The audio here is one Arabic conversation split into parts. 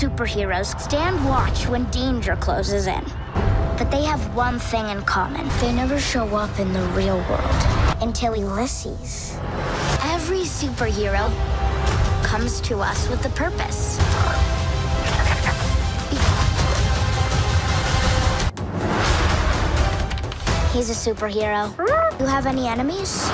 superheroes stand watch when danger closes in. But they have one thing in common. They never show up in the real world until Ulysses. Every superhero comes to us with a purpose. He's a superhero. Do you have any enemies?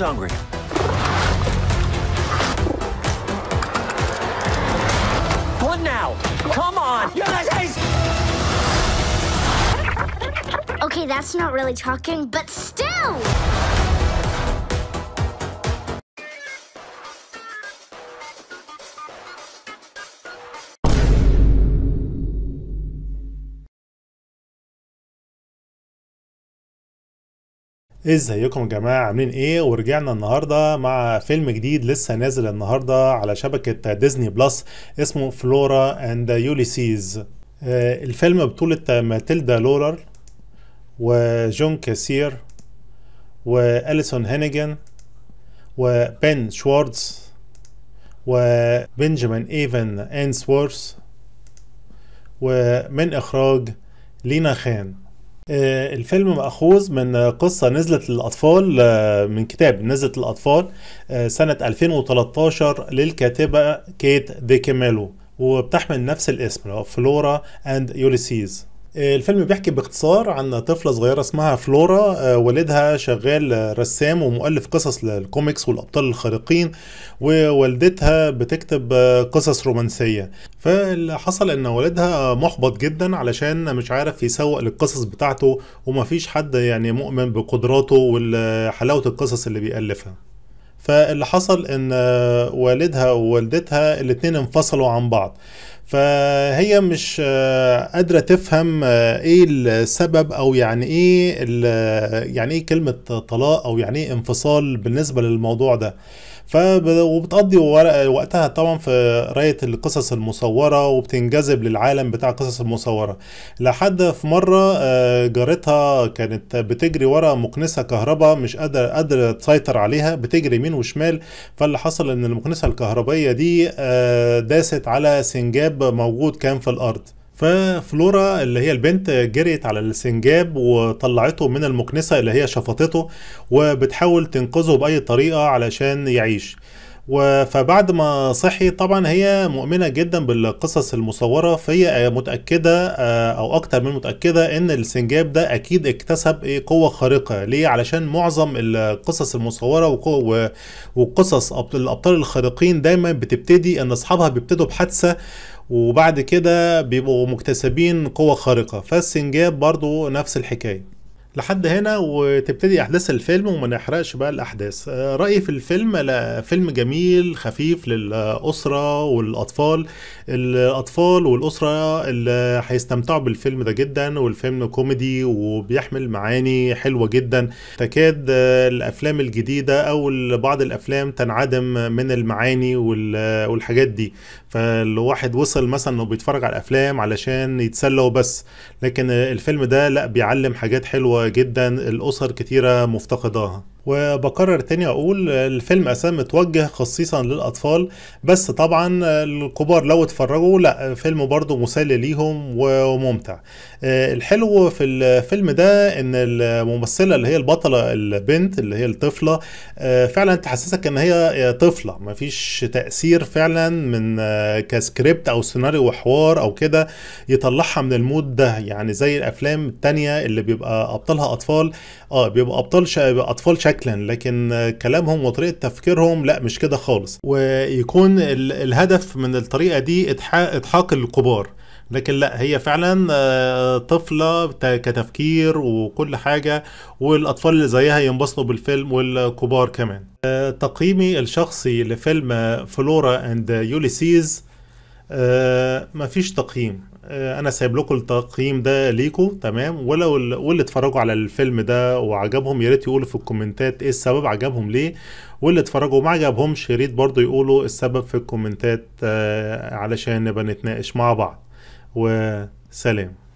hungry. now. Come on. Okay, that's not really talking, but still! ازيكم يا جماعه عاملين ايه ورجعنا النهارده مع فيلم جديد لسه نازل النهارده على شبكه ديزني بلس اسمه فلورا اند يوليسيز آه، الفيلم بطوله ماتيلدا لورر وجون كاسير واليسون هينيجن وبن شوارتز وبنجامين ايفن انسورث ومن اخراج لينا خان آه، الفيلم مأخوذ من قصة نزلت للأطفال آه، من كتاب نزلت للأطفال آه، سنة 2013 للكاتبة كيت ديكيميلو وبتحمل نفس الاسم فلورا اند يوليسيز الفيلم بيحكي باختصار عن طفلة صغيرة اسمها فلورا آه، والدها شغال رسام ومؤلف قصص للكوميكس والأبطال الخارقين ووالدتها بتكتب آه، قصص رومانسية فاللي حصل ان والدها محبط جدا علشان مش عارف يسوق للقصص بتاعته ومفيش حد يعني مؤمن بقدراته وحلاوة القصص اللي بيألفها فاللي حصل ان آه، والدها ووالدتها الاتنين انفصلوا عن بعض فهي مش آه، قادرة تفهم آه، ايه السبب او يعني ايه يعني ايه كلمة طلاق او يعني ايه انفصال بالنسبة للموضوع ده وبتقضي وقتها طبعا في قرايه القصص المصوره وبتنجذب للعالم بتاع القصص المصوره لحد في مره آه، جارتها كانت بتجري ورا مكنسه كهرباء مش قادره قادره تسيطر عليها بتجري يمين وشمال فاللي حصل ان المكنسه الكهربائيه دي آه، داست على سنجاب موجود كان في الارض ففلورا اللي هي البنت جريت على السنجاب وطلعته من المكنسة اللي هي شفطته وبتحاول تنقذه بأي طريقة علشان يعيش فبعد ما صحي طبعا هي مؤمنه جدا بالقصص المصوره فهي متاكده آه، او اكتر من متاكده ان السنجاب ده اكيد اكتسب إيه، قوه خارقه ليه علشان معظم القصص المصوره وقصص الابطال الخارقين دايما بتبتدي ان اصحابها بيبتدوا بحادثه وبعد كده بيبقوا مكتسبين قوة خارقة فالسنجاب برضو نفس الحكاية لحد هنا وتبتدي احداث الفيلم وما نحرقش بقى الاحداث آه، رايي في الفيلم لا فيلم جميل خفيف للاسره والاطفال الاطفال والاسره اللي هيستمتعوا بالفيلم ده جدا والفيلم كوميدي وبيحمل معاني حلوه جدا تكاد آه، الافلام الجديده او بعض الافلام تنعدم من المعاني والحاجات دي فالواحد وصل مثلا انه بيتفرج على الافلام علشان يتسلى وبس لكن الفيلم ده لا بيعلم حاجات حلوه جدا الاسر كتيره مفتقداها وبكرر تاني اقول الفيلم اساسا متوجه خصيصا للاطفال بس طبعا الكبار لو اتفرجوا لا فيلم برضه مسلي ليهم وممتع آه، الحلو في الفيلم ده ان الممثله اللي هي البطله البنت اللي هي الطفله آه، فعلا تحسسك ان هي طفله مفيش تاثير فعلا من آه، كسكريبت او سيناريو وحوار او كده يطلعها من المود ده يعني زي الافلام التانية اللي بيبقى ابطالها اطفال اه بيبقى ابطال شا... اطفال شا شكلا لكن كلامهم وطريقه تفكيرهم لا مش كده خالص ويكون الهدف من الطريقه دي اضحاك الكبار لكن لا هي فعلا آه، طفله كتفكير وكل حاجه والاطفال اللي زيها ينبسطوا بالفيلم والكبار كمان آه، تقييمي الشخصي لفيلم فلورا اند يوليسيز آه مفيش تقييم آه انا سايب لكم التقييم ده ليكم تمام ولو واللي اتفرجوا على الفيلم ده وعجبهم يا ريت يقولوا في الكومنتات ايه السبب عجبهم ليه واللي اتفرجوا ما عجبهمش يا ريت برضه يقولوا السبب في الكومنتات آه علشان نبقى نتناقش مع بعض وسلام